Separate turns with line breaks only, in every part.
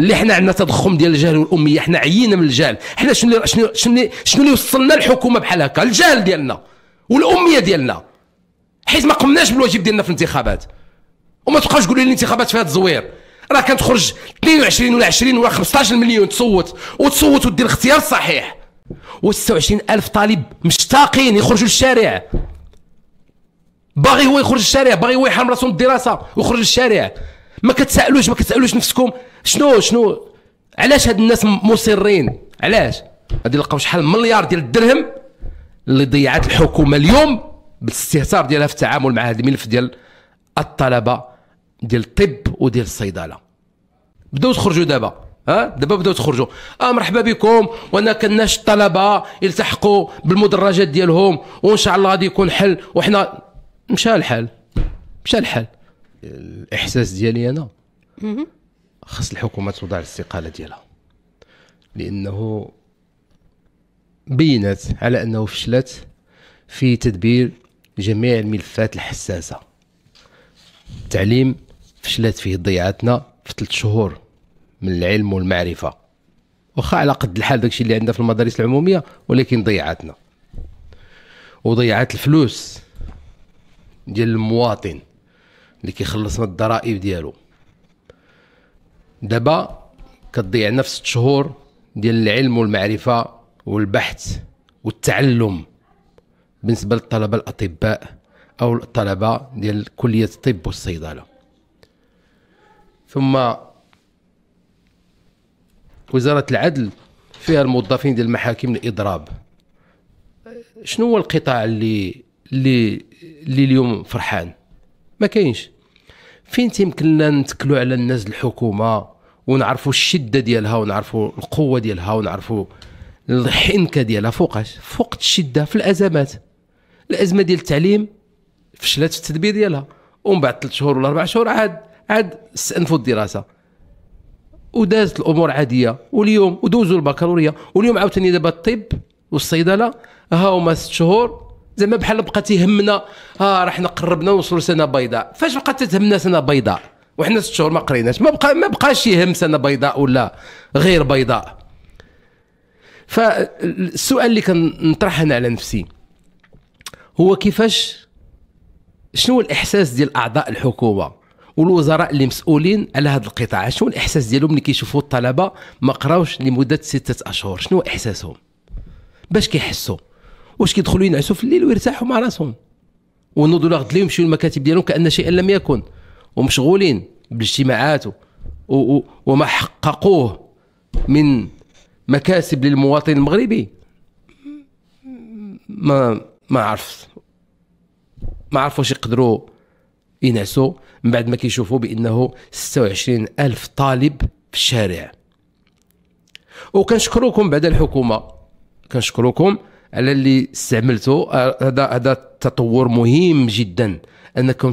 اللي حنا عندنا تضخم ديال الجهل والاميه حنا عيينا من الجهل حنا شنو شنو شنو شنو اللي وصلنا الحكومه بحال هكا الجهل ديالنا والاميه ديالنا حيت ما قمناش بالواجب ديالنا في الانتخابات وما تبقاوش تقولوا لي الانتخابات فيها تزوير راه كتخرج 22 ولا 20 ولا 15 مليون تصوت وتصوت ودير الاختيار الصحيح و26 الف طالب مشتاقين يخرجوا للشارع باغي هو يخرج للشارع باغي هو يحرم راسو من الدراسه ويخرج للشارع ما كتسالوش ما كتسالوش نفسكم شنو شنو علاش هاد الناس مصرين علاش غادي يلقاو شحال مليار ديال الدرهم اللي ضيعت الحكومه اليوم بالاستهتار ديالها في التعامل مع هذا الملف ديال الطلبه ديال الطب وديال الصيدله بداو تخرجوا دابا ها دابا بداو تخرجوا اه مرحبا بكم وانا كناش الطلبه يلتحقوا بالمدرجات ديالهم وان شاء الله غادي يكون حل وحنا مشى الحال مشى الحال الاحساس ديالي انا خاص الحكومه توضع الاستقاله ديالها لانه بينت على انه فشلت في تدبير جميع الملفات الحساسه التعليم فشلت فيه ضيعتنا في ثلاث شهور من العلم والمعرفه واخا على قد الحال داكشي اللي عندنا في المدارس العموميه ولكن ضيعتنا وضيعت الفلوس ديال المواطن اللي كيخلص من الضرائب ديالو دابا كتضيع نفس الشهور ديال العلم والمعرفه والبحث والتعلم بالنسبه للطلبه الاطباء او الطلبه ديال كليه الطب والصيدله ثم وزاره العدل فيها الموظفين ديال المحاكم الاضراب شنو هو القطاع اللي اللي اللي اليوم فرحان ما كاينش فين تيمكن لنا نتكلوا على الناس الحكومه ونعرفوا الشده ديالها ونعرفوا القوه ديالها ونعرفوا الحنكه ديالها فوقاش فوق الشده في الازمات الازمه ديال التعليم فشلت في التدبير ديالها ومن بعد ثلاث شهور ولا اربع شهور عاد عاد استأنفوا الدراسه ودازت الامور عاديه واليوم ودوزوا البكالوريا واليوم عاوتاني دابا الطب والصيدله ها هما ست شهور زعما بحال بقى تيهمنا اه راه حنا قربنا نوصلوا سنه بيضاء فاش بقات تتهمنا سنه بيضاء وحنا ست شهور ما قريناش ما بقى ما بقاش يهم سنه بيضاء ولا غير بيضاء فالسؤال اللي كنطرح انا على نفسي هو كيفاش شنو هو الاحساس ديال اعضاء الحكومه والوزراء اللي مسؤولين على هذا القطاع شنو الاحساس ديالهم ملي كيشوفوا الطلبه ما قراوش لمده سته اشهر شنو احساسهم باش كيحسوا واش كيدخلوا ينعسوا في الليل ويرتاحوا مع راسهم ونوضوا لغد ليهم يمشيو المكاتب ديالهم كان شيئا لم يكن ومشغولين بالاجتماعات وما حققوه من مكاسب للمواطن المغربي ما ما عرفت ما عرف واش يقدروا ينعسوا من بعد ما كيشوفوا بانه 26 الف طالب في الشارع وكنشكروكم بعد الحكومه كنشكروكم على اللي استعملته هذا هذا تطور مهم جدا انكم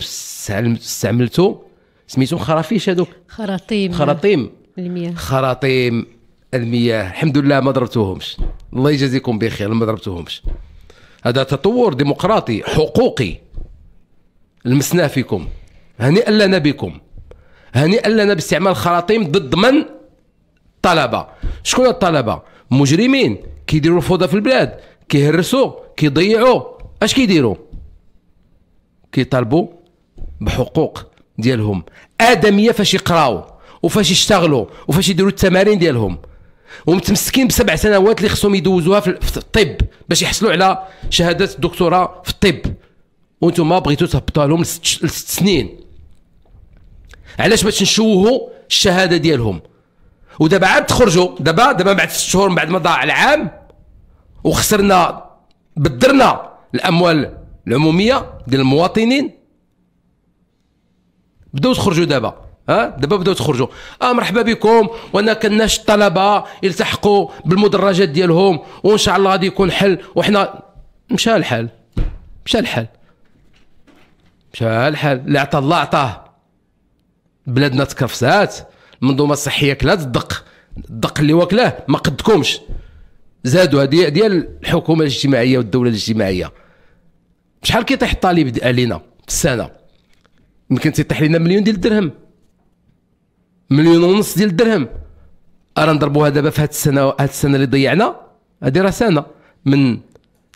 استعملتوا سميتو خرافيش هذوك خراطيم خراطيم المياه خراطيم المياه الحمد لله ما ضربتوهمش الله يجازيكم بخير ما ضربتوهمش هذا تطور ديمقراطي حقوقي لمسناه فيكم هنيئا لنا بكم هنيئا لنا باستعمال خراطيم ضد من الطلبه شكون الطلبه مجرمين كيديروا الفوضى في البلاد كيهرسوا كيضيعوا اش كيديروا كيطالبوا بحقوق ديالهم ادميه فاش يقراو وفاش يشتغلوا وفاش يديروا التمارين ديالهم ومتمسكين بسبع سنوات اللي خصهم يدوزوها في الطب باش يحصلوا على شهاده الدكتوراه في الطب وانتم بغيتوا تهبطوا لهم لست سنين علاش باش نشوهوا الشهاده ديالهم ودابا عاد تخرجوا دابا دابا بعد ست شهور من بعد ما ضاع العام وخسرنا بدرنا الاموال العموميه ديال المواطنين بداو تخرجوا دابا ها دابا بداو تخرجوا اه مرحبا بكم وانا كناش الطلبه يلتحقوا بالمدرجات ديالهم وان شاء الله غادي يكون حل وحنا مشى الحال مشى الحال مشى الحال اللي عطى الله عطاه بلادنا تكرفسات المنظومه الصحيه كلات الدق الدق اللي واكلاه ما قدكمش زادوا هذه ديال الحكومه الاجتماعيه والدوله الاجتماعيه شحال كيطيح الطالب علينا في السنه يمكن تيطيح لنا مليون ديال الدرهم مليون ونص ديال الدرهم راه نضربوها دابا في هاد السنه هاد السنه اللي ضيعنا هادي راه سنه من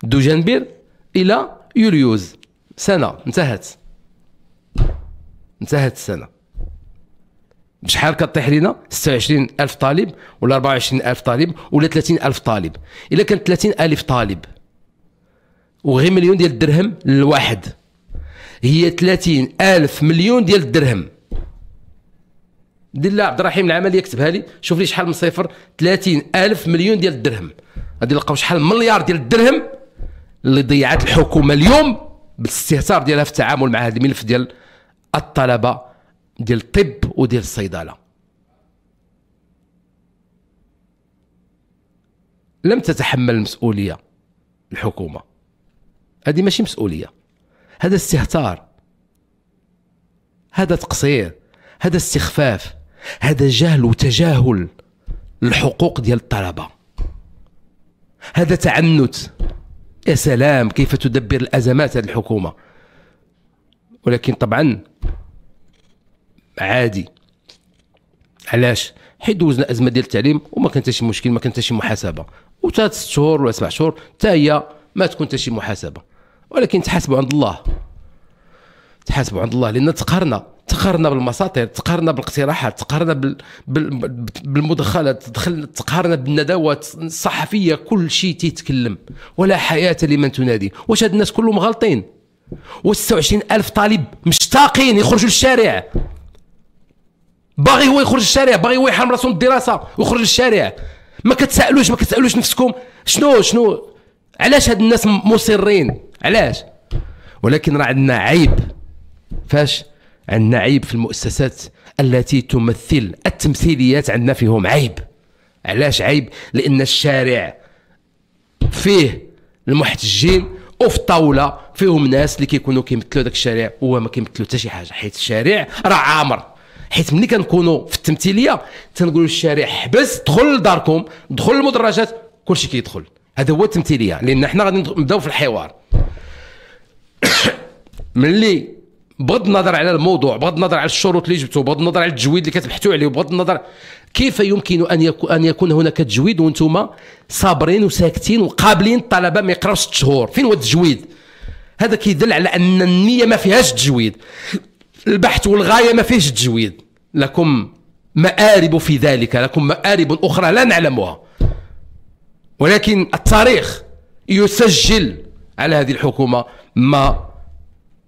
دجنبير الى يوليوز سنه انتهت انتهت السنه شحال كطيح لينا 26 الف طالب ولا 24 الف طالب ولا 30 الف طالب الا كان 30 الف طالب وغير مليون ديال الدرهم للواحد هي 30 الف مليون ديال الدرهم دير عبد الرحيم العمل يكتبها لي شوف لي شحال من صفر 30 الف مليون ديال الدرهم غادي نلقاو شحال مليار ديال الدرهم اللي ضيعت الحكومه اليوم بالاستهتار ديالها في التعامل مع هذا الملف ديال الطلبه ديال الطب وديال الصيدله لم تتحمل المسؤوليه الحكومه هذه ماشي مسؤوليه هذا استهتار هذا تقصير هذا استخفاف هذا جهل وتجاهل الحقوق ديال الطلبه هذا تعنت يا سلام كيف تدبر الازمات هذه الحكومه ولكن طبعا عادي علاش حيت دوزنا ازمه ديال التعليم وما كان حتى شي مشكل ما كان حتى شي محاسبه وتا ست شهور ولا سبع شهور حتى هي ما تكون حتى شي محاسبه ولكن تحاسبوا عند الله تحاسبوا عند الله لان تقهرنا تقهرنا بالمساطير تقهرنا بالاقتراحات تقهرنا بال... بال... بالمدخلات تقهرنا بالندوات الصحفيه كل شيء تيتكلم ولا حياه لمن تنادي واش هاد الناس كلهم غالطين و الف طالب مشتاقين يخرجوا للشارع باغي هو يخرج الشارع باغي هو يحرم راسو من الدراسه ويخرج للشارع ما كتسالوش ما كتسالوش نفسكم شنو شنو علاش هاد الناس مصرين علاش ولكن راه عندنا عيب فاش عندنا عيب في المؤسسات التي تمثل التمثيليات عندنا فيهم عيب علاش عيب لان الشارع فيه المحتجين وفي الطاوله فيهم ناس اللي كيكونوا كيمثلوا داك الشارع وهو ما كيمثلوا حتى شي حاجه حيت الشارع راه عامر حيت ملي كنكونوا في التمثيليه تنقولوا للشارع حبس دخل لداركم دخل للمدرجات كلشي كيدخل هذا هو التمثيليه لان حنا غادي نبداو في الحوار ملي بغض النظر على الموضوع بغض النظر على الشروط اللي جبتو بغض النظر على التجويد اللي كتبحثوا عليه بغض النظر كيف يمكن ان يكون ان يكون هناك تجويد وانتم صابرين وساكتين وقابلين الطلبه ما يقراوش ست شهور فين هو التجويد هذا كيدل على ان النيه ما فيهاش تجويد البحث والغاية ما فيهش تجويد لكم مآرب في ذلك لكم مآرب أخرى لا نعلمها ولكن التاريخ يسجل على هذه الحكومة ما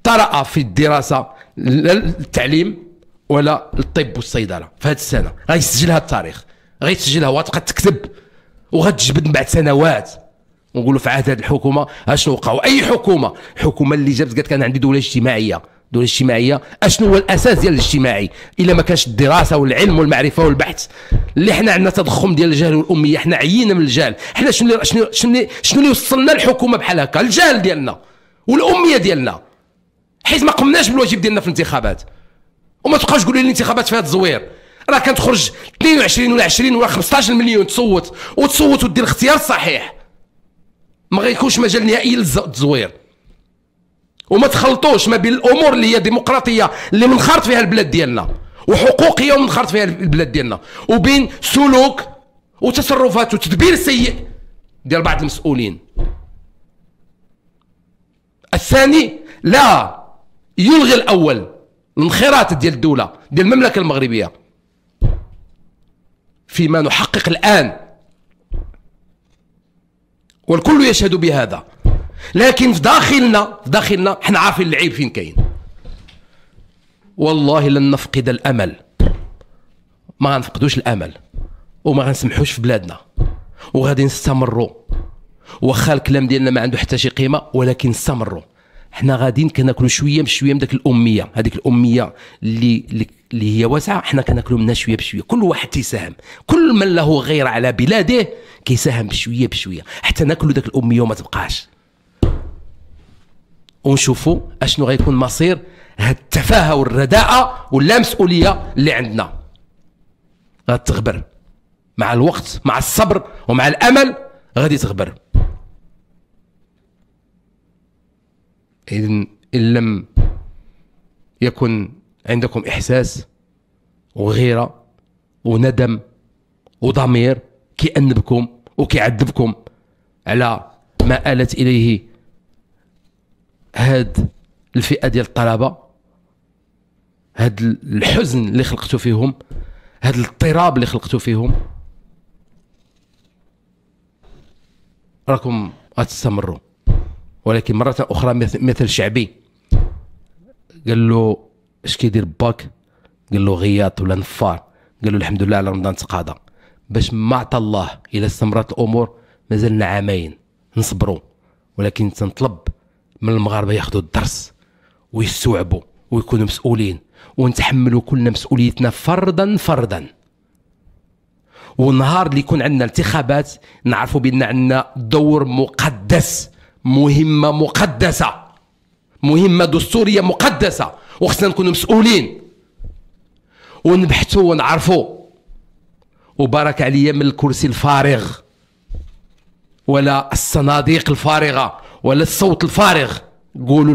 طرأ في الدراسة لا التعليم ولا الطب والصيدلة في هذه السنة غيسجلها التاريخ غيسجلها وغتبقى تكتب وغتجبد بعد سنوات ونقولوا في عهد هذه الحكومه اشنو وقعوا اي حكومه الحكومه اللي جابت قالت كان عندي دوله اجتماعيه الدوله الاجتماعيه اشنو هو الاساس ديال الاجتماعي الا ما كانش الدراسه والعلم والمعرفه والبحث اللي حنا عندنا تضخم ديال الجهل والاميه حنا عيينا من الجهل حنا شنو اللي شنو شنو شنو اللي وصلنا الحكومه بحال هكا الجهل ديالنا والاميه ديالنا حيت ما قمناش بالواجب ديالنا في الانتخابات وما تبقاوش تقولوا لي الانتخابات فيها تزوير راه تخرج 22 ولا 20 ولا 15 مليون تصوت وتصوت ودير الاختيار الصحيح ما غيكونش مجال نهائي للتزوير وما تخلطوش ما بين الامور اللي هي ديمقراطيه اللي منخرط فيها البلاد ديالنا وحقوقيه ومنخرط فيها البلاد ديالنا وبين سلوك وتصرفات وتدبير سيء ديال بعض المسؤولين الثاني لا يلغي الاول الانخراط ديال الدوله ديال المملكه المغربيه فيما نحقق الان والكل يشهد بهذا لكن في داخلنا في داخلنا حنا عارفين العيب فين كاين والله لن نفقد الامل ما غنفقدوش الامل وما غنسمحوش في بلادنا وغادي نستمروا واخا الكلام ديالنا ما عنده حتى شي قيمه ولكن نستمروا حنا غاديين كناكلوا شويه بشويه من داك الاميه هذيك الاميه اللي اللي هي واسعه حنا كناكلوا منها شويه بشويه كل واحد تيساهم كل من له غير على بلاده كيساهم بشويه بشويه حتى ناكلوا داك الاميه وما تبقاش ونشوفوا اشنو غيكون مصير هاد التفاهه والرداءه واللا مسؤوليه اللي عندنا غتغبر مع الوقت مع الصبر ومع الامل غادي تغبر إذن ان لم يكن عندكم احساس وغيره وندم وضمير كيأنبكم وكيعذبكم على ما آلت إليه هاد الفئه ديال الطلبه هاد الحزن اللي خلقتو فيهم هاد الاضطراب اللي خلقتو فيهم راكم غتستمروا ولكن مره اخرى مثل شعبي قال له اش كيدير باك قال له غياط ولا نفار قال له الحمد لله على رمضان تقاضى باش ما عطى الله الى استمرت الامور مازلنا عامين نصبروا ولكن تنطلب من المغاربه ياخذوا الدرس ويستوعبوا ويكونوا مسؤولين ونتحملوا كلنا مسؤوليتنا فردا فردا والنهار اللي يكون عندنا انتخابات نعرفوا بان عندنا دور مقدس مهمه مقدسه مهمه دستوريه مقدسه وخصنا نكونوا مسؤولين ونبحثوا ونعرفوا وبارك عليا من الكرسي الفارغ ولا الصناديق الفارغه ولا الصوت الفارغ قولوا